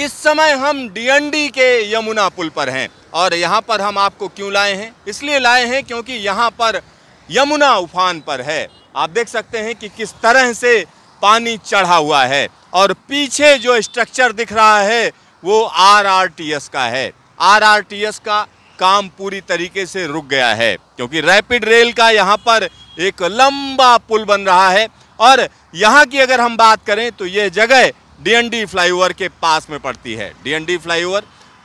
इस समय हम डीएनडी के यमुना पुल पर हैं और यहाँ पर हम आपको क्यों लाए हैं इसलिए लाए हैं क्योंकि यहाँ पर यमुना उफान पर है आप देख सकते हैं कि किस तरह से पानी चढ़ा हुआ है और पीछे जो स्ट्रक्चर दिख रहा है वो आरआरटीएस का है आरआरटीएस का काम पूरी तरीके से रुक गया है क्योंकि रैपिड रेल का यहाँ पर एक लंबा पुल बन रहा है और यहाँ की अगर हम बात करें तो ये जगह डीएनडी फ्लाईओवर के पास में पड़ती है डीएनडी फ्लाईओवर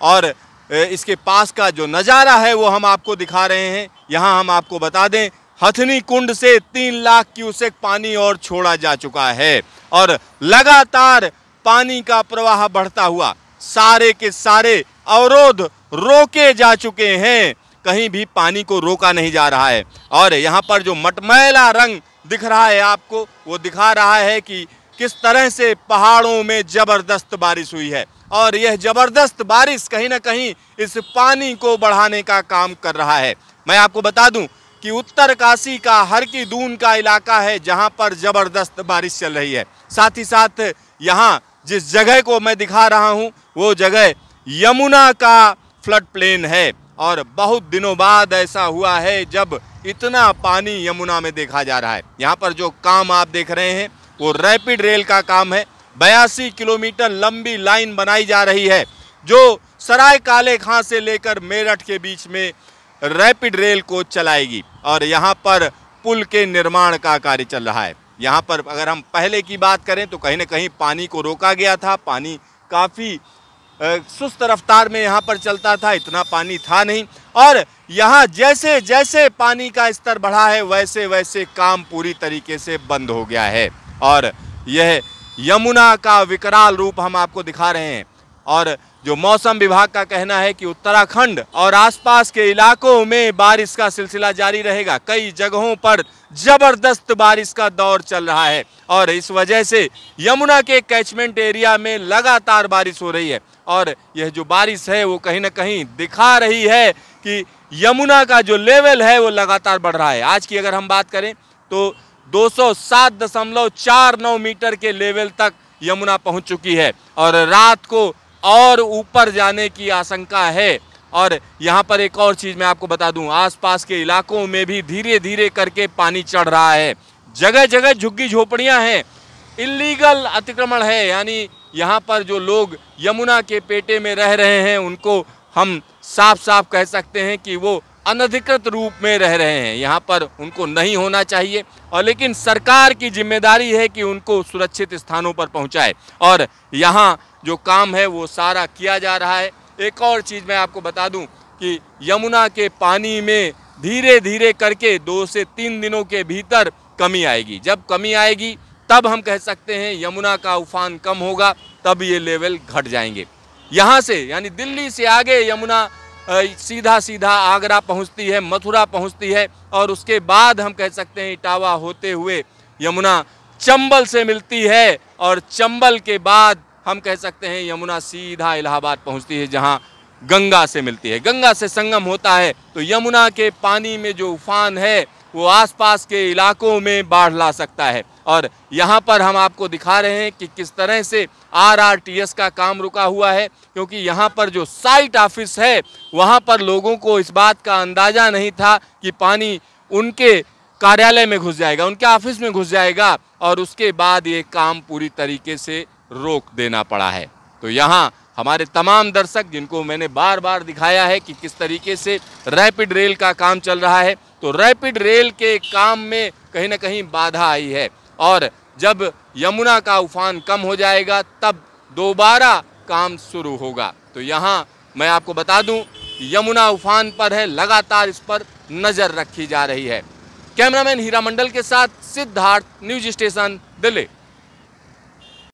और इसके पास का जो नज़ारा है वो हम आपको दिखा रहे हैं यहाँ हम आपको बता दें हथनी कुंड से तीन लाख क्यूसेक पानी और छोड़ा जा चुका है और लगातार पानी का प्रवाह बढ़ता हुआ सारे के सारे अवरोध रोके जा चुके हैं कहीं भी पानी को रोका नहीं जा रहा है और यहाँ पर जो मटमैला रंग दिख रहा है आपको वो दिखा रहा है कि किस तरह से पहाड़ों में ज़बरदस्त बारिश हुई है और यह ज़बरदस्त बारिश कहीं ना कहीं इस पानी को बढ़ाने का काम कर रहा है मैं आपको बता दूं कि उत्तर काशी का हर की दून का इलाका है जहां पर ज़बरदस्त बारिश चल रही है साथ ही साथ यहां जिस जगह को मैं दिखा रहा हूं वो जगह यमुना का फ्लड प्लेन है और बहुत दिनों बाद ऐसा हुआ है जब इतना पानी यमुना में देखा जा रहा है यहाँ पर जो काम आप देख रहे हैं वो रैपिड रेल का काम है बयासी किलोमीटर लंबी लाइन बनाई जा रही है जो सराय काले खां से लेकर मेरठ के बीच में रैपिड रेल को चलाएगी और यहाँ पर पुल के निर्माण का कार्य चल रहा है यहाँ पर अगर हम पहले की बात करें तो कहीं ना कहीं पानी को रोका गया था पानी काफ़ी सुस्त रफ्तार में यहाँ पर चलता था इतना पानी था नहीं और यहाँ जैसे जैसे पानी का स्तर बढ़ा है वैसे वैसे काम पूरी तरीके से बंद हो गया है और यह यमुना का विकराल रूप हम आपको दिखा रहे हैं और जो मौसम विभाग का कहना है कि उत्तराखंड और आसपास के इलाकों में बारिश का सिलसिला जारी रहेगा कई जगहों पर जबरदस्त बारिश का दौर चल रहा है और इस वजह से यमुना के कैचमेंट एरिया में लगातार बारिश हो रही है और यह जो बारिश है वो कहीं ना कहीं दिखा रही है कि यमुना का जो लेवल है वो लगातार बढ़ रहा है आज की अगर हम बात करें तो 207.49 मीटर के लेवल तक यमुना पहुंच चुकी है और रात को और ऊपर जाने की आशंका है और यहाँ पर एक और चीज़ मैं आपको बता दूं आसपास के इलाकों में भी धीरे धीरे करके पानी चढ़ रहा है जगह जगह झुग्गी झोपड़ियाँ हैं इलीगल अतिक्रमण है यानी यहाँ पर जो लोग यमुना के पेटे में रह रहे हैं उनको हम साफ साफ कह सकते हैं कि वो अनधिकृत रूप में रह रहे हैं यहाँ पर उनको नहीं होना चाहिए और लेकिन सरकार की जिम्मेदारी है कि उनको सुरक्षित स्थानों पर पहुँचाए और यहाँ जो काम है वो सारा किया जा रहा है एक और चीज़ मैं आपको बता दूँ कि यमुना के पानी में धीरे धीरे करके दो से तीन दिनों के भीतर कमी आएगी जब कमी आएगी तब हम कह सकते हैं यमुना का उफान कम होगा तब ये लेवल घट जाएंगे यहाँ से यानी दिल्ली से आगे यमुना सीधा सीधा आगरा पहुंचती है मथुरा पहुंचती है और उसके बाद हम कह सकते हैं इटावा होते हुए यमुना चंबल से मिलती है और चंबल के बाद हम कह सकते हैं यमुना सीधा इलाहाबाद पहुंचती है जहां गंगा से मिलती है गंगा से संगम होता है तो यमुना के पानी में जो उफान है वो आसपास के इलाकों में बाढ़ ला सकता है और यहाँ पर हम आपको दिखा रहे हैं कि किस तरह से आरआरटीएस का काम रुका हुआ है क्योंकि यहाँ पर जो साइट ऑफिस है वहाँ पर लोगों को इस बात का अंदाज़ा नहीं था कि पानी उनके कार्यालय में घुस जाएगा उनके ऑफिस में घुस जाएगा और उसके बाद ये काम पूरी तरीके से रोक देना पड़ा है तो यहाँ हमारे तमाम दर्शक जिनको मैंने बार बार दिखाया है कि किस तरीके से रैपिड रेल का काम चल रहा है तो रैपिड रेल के काम में कहीं ना कहीं बाधा आई है और जब यमुना का उफान कम हो जाएगा तब दोबारा काम शुरू होगा तो यहाँ मैं आपको बता दूँ यमुना उफान पर है लगातार इस पर नज़र रखी जा रही है कैमरामैन हीरा मंडल के साथ सिद्धार्थ न्यूज स्टेशन दिल्ली